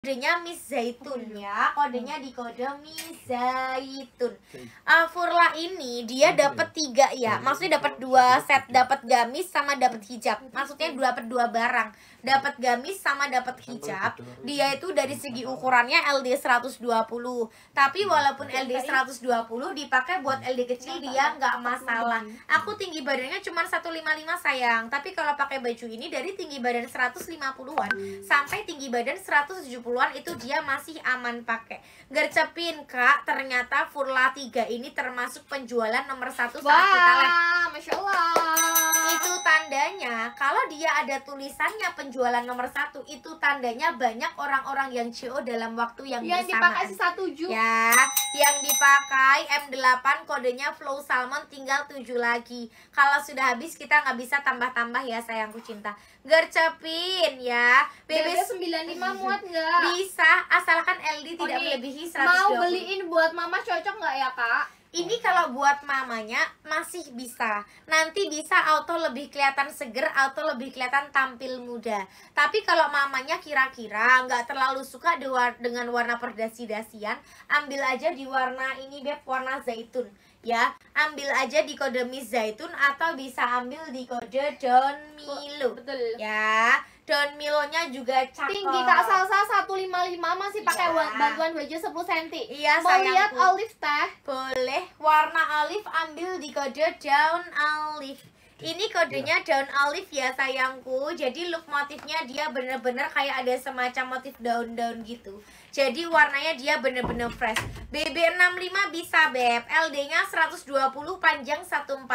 kodenya Miss Zaitun ya kodenya hmm. di kode Miss Zaitun uh, Furla ini dia dapat tiga ya maksudnya dapat dua set dapat gamis sama dapat hijab maksudnya dua per dua barang dapat gamis sama dapat hijab gitu. dia itu dari segi ukurannya LD 120 tapi iya. walaupun LD 120 dipakai buat iya. LD kecil iya, dia nggak masalah aku tinggi badannya cuma 155 sayang tapi kalau pakai baju ini dari tinggi badan 150-an hmm. sampai tinggi badan 170-an itu dia masih aman pakai gercepin kak ternyata Furla 3 ini termasuk penjualan nomor satu saat kita Masya Allah tandanya kalau dia ada tulisannya penjualan nomor satu itu tandanya banyak orang-orang yang CO dalam waktu yang, yang bersamaan. Yang dipakai satu juta. Ya, yang dipakai M8 kodenya Flow Salmon tinggal 7 lagi. Kalau sudah habis kita nggak bisa tambah-tambah ya sayangku cinta. Gercepin ya. BB 95 muat nggak? Bisa, asalkan LD tidak Oni, melebihi 120. Mau beliin buat mama cocok nggak ya kak? Ini kalau buat mamanya masih bisa. Nanti bisa auto lebih kelihatan seger, auto lebih kelihatan tampil muda. Tapi kalau mamanya kira-kira nggak terlalu suka dengan warna perdasi-dasian, ambil aja di warna ini beb warna zaitun ya ambil aja di kode mis zaitun atau bisa ambil di kode john milo betul ya daun milonya juga cakep. Tinggi Kak Salsa 155 masih pakai yeah. bantuan baju 10 cm. Iya, Mau lihat olive teh? Boleh. Warna olive ambil di kode daun olive. Ini kodenya iya. daun olive ya sayangku. Jadi look motifnya dia bener-bener kayak ada semacam motif daun-daun gitu. Jadi warnanya dia bener-bener fresh. BB65 bisa Beb. LD-nya 120 panjang 140.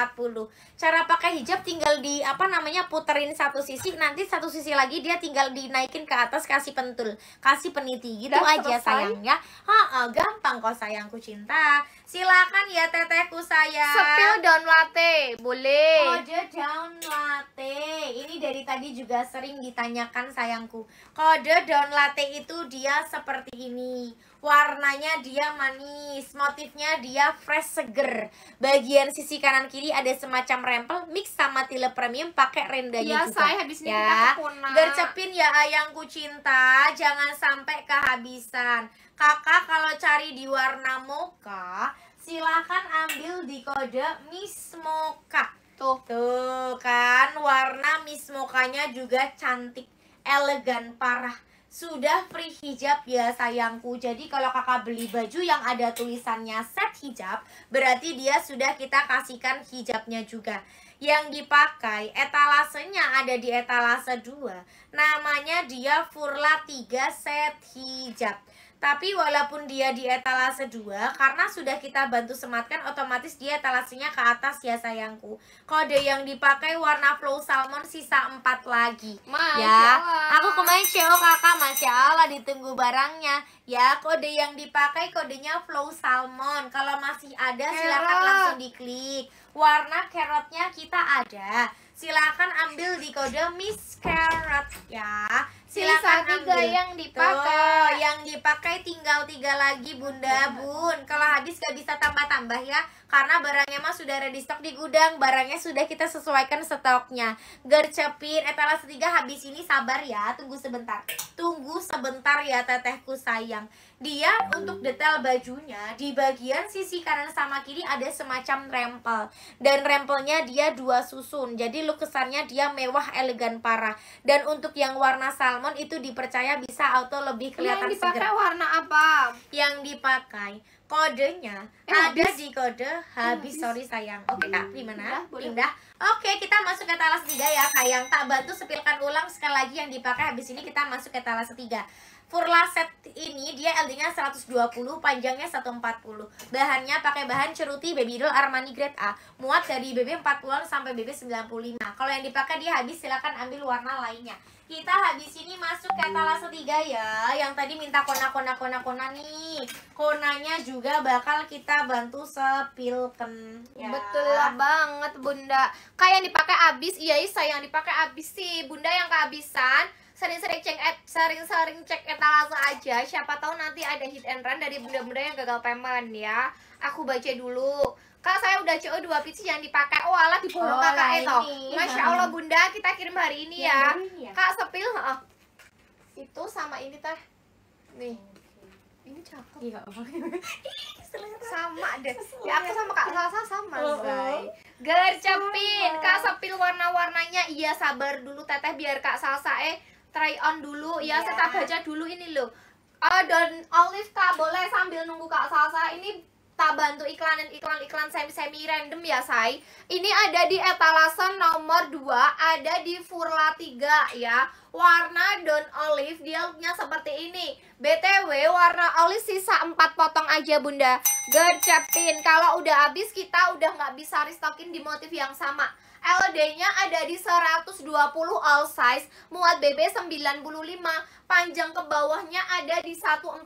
Cara pakai hijab tinggal di apa namanya puterin satu sisi, nanti satu sisi lagi dia tinggal dinaikin ke atas kasih pentul, kasih peniti gitu Dan aja selesai. sayang ya. Ha, gampang kok sayangku cinta. Silakan ya tetehku sayang. Sepil down latte, boleh. Kode oh, down latte. Ini dari tadi juga sering ditanyakan sayangku. Kode down latte itu dia seperti seperti ini. Warnanya dia manis, motifnya dia fresh seger. Bagian sisi kanan kiri ada semacam rempel mix sama tile premium pakai rendanya ya, juga. Saya habis ini ya, gercepin ya ayangku cinta, jangan sampai kehabisan. Kakak kalau cari di warna mocha, silahkan ambil di kode Miss Mocha. Tuh. Tuh kan warna Miss Mokanya juga cantik, elegan parah sudah free hijab ya sayangku Jadi kalau kakak beli baju yang ada tulisannya set hijab Berarti dia sudah kita kasihkan hijabnya juga Yang dipakai etalasenya ada di etalase 2 Namanya dia furla 3 set hijab tapi walaupun dia di etalase 2, karena sudah kita bantu sematkan, otomatis dia etalasenya ke atas ya sayangku. Kode yang dipakai warna flow salmon sisa 4 lagi. Masya ya. Allah. Aku kemarin CEO kakak, Masya Allah ditunggu barangnya. Ya, kode yang dipakai kodenya flow salmon. Kalau masih ada Kerot. silahkan langsung diklik. Warna carrotnya kita ada. Silahkan ambil di kode Miss Carrot ya sisa tiga yang dipakai. Tuh, yang dipakai tinggal tiga lagi bunda iya. bun. Kalau habis gak bisa tambah-tambah ya, karena barangnya mah sudah ready stock di gudang, barangnya sudah kita sesuaikan stoknya. Gercepin etalase eh, tiga habis ini sabar ya, tunggu sebentar. Tunggu sebentar ya tetehku sayang dia untuk detail bajunya di bagian sisi kanan sama kiri ada semacam rempel dan rempelnya dia dua susun jadi look kesannya dia mewah elegan parah dan untuk yang warna salmon itu dipercaya bisa auto lebih kelihatan yang dipakai segera. warna apa yang dipakai kodenya eh, ada habis. di kode eh, habis, eh, sorry sayang oke kak gimana pindah, oke kita masuk ke talas tiga ya sayang tak bantu sepilkan ulang sekali lagi yang dipakai habis ini kita masuk ke talas tiga Furlaset ini dia LD-nya 120, panjangnya 140. Bahannya pakai bahan ceruti babydoll Armani grade A, muat dari BB 40 sampai BB 95. Kalau yang dipakai dia habis silakan ambil warna lainnya. Kita habis ini masuk ke etalase 3 ya. Yang tadi minta kona-kona-kona-kona nih. Konanya juga bakal kita bantu sepilken ya. Betul banget Bunda. Kayak yang dipakai habis, iya iya, yang dipakai habis sih. Bunda yang kehabisan sering-sering cek sering-sering cek etalase aja siapa tahu nanti ada hit and run dari bunda-bunda yang gagal payment ya aku baca dulu kalau saya udah CO dua PC yang dipakai oh alah diborong oh, kakak nah itu masya allah bunda kita kirim hari ini ya, ya. kak sepil oh. itu sama ini teh nih ini cakep iya oh. sama deh ya aku sama kak Salsa sama oh, oh. gercepin kak sepil warna-warnanya iya sabar dulu teteh biar kak Salsa eh try on dulu ya, yeah. serta baca dulu ini loh. Uh, dan Olive Kak boleh sambil nunggu Kak Salsa ini tak bantu iklanin iklan-iklan semi-semi random ya say ini ada di etalase nomor 2 ada di furla 3 ya warna don olive dia looknya seperti ini BTW warna olive sisa 4 potong aja bunda gercepin kalau udah habis kita udah nggak bisa restockin di motif yang sama LD-nya ada di 120 all size, muat BB 95, panjang ke bawahnya ada di 140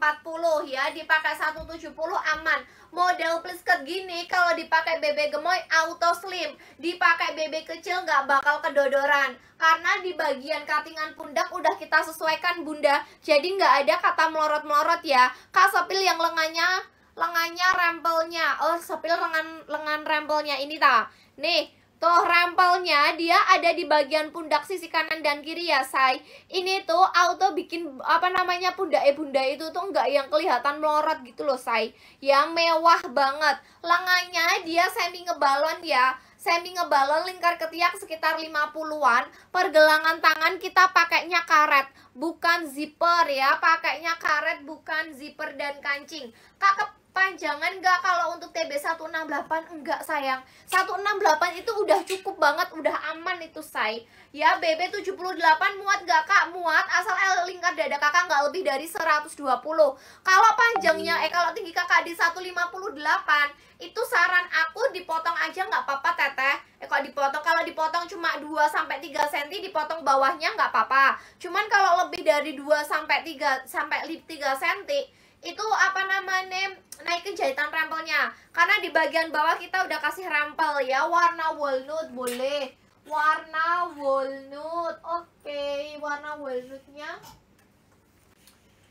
ya, dipakai 170 aman. Model plus cut gini kalau dipakai BB gemoy auto slim, dipakai BB kecil nggak bakal kedodoran. Karena di bagian katingan pundak udah kita sesuaikan bunda, jadi nggak ada kata melorot-melorot ya. Kasepil yang lengannya lengannya rempelnya oh sepil lengan lengan rempelnya ini ta nih Tuh rampelnya dia ada di bagian pundak sisi kanan dan kiri ya say Ini tuh auto bikin apa namanya pundak e bunda itu tuh enggak yang kelihatan melorot gitu loh say Yang mewah banget Lengannya dia semi ngebalon ya Semi ngebalon lingkar ketiak sekitar 50-an Pergelangan tangan kita pakainya karet Bukan zipper ya Pakainya karet bukan zipper dan kancing Kakep panjangan enggak kalau untuk TB 168 enggak sayang 168 itu udah cukup banget udah aman itu say ya BB 78 muat enggak kak muat asal L lingkar dada kakak enggak lebih dari 120 kalau panjangnya eh kalau tinggi kakak di 158 itu saran aku dipotong aja enggak apa-apa teteh eh, kok dipotong kalau dipotong cuma 2 sampai 3 cm dipotong bawahnya enggak apa-apa cuman kalau lebih dari 2 sampai 3 sampai 3 cm itu apa namanya naikin jahitan rempelnya karena di bagian bawah kita udah kasih rempel ya warna walnut boleh warna walnut oke okay. warna walnutnya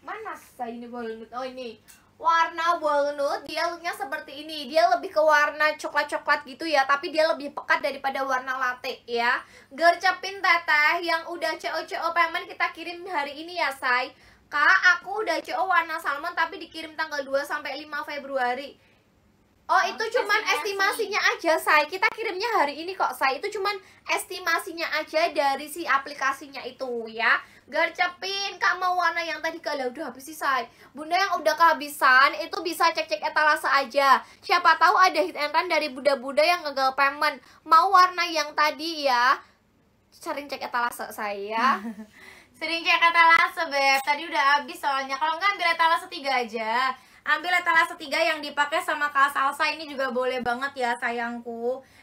mana saya ini walnut oh ini warna walnut dia looknya seperti ini dia lebih ke warna coklat-coklat gitu ya tapi dia lebih pekat daripada warna latte ya gercepin teteh yang udah CO CO payment kita kirim hari ini ya say Kak, aku udah CO warna salmon tapi dikirim tanggal 2 sampai 5 Februari. Oh, oh itu cuman estimasi. estimasinya aja, Sai. Kita kirimnya hari ini kok, Sai. Itu cuman estimasinya aja dari si aplikasinya itu ya. Gercepin, Kak mau warna yang tadi kalau udah habis sih, Sai. Bunda yang udah kehabisan itu bisa cek-cek etalase aja. Siapa tahu ada hit and run dari Bunda-Bunda yang gagal payment. Mau warna yang tadi ya. Sering cek etalase saya. Sering kayak kata lase, beb. Tadi udah habis soalnya. Kalau nggak ambil etalase setiga aja. Ambil etalase setiga yang dipakai sama Kak Salsa ini juga boleh banget ya sayangku.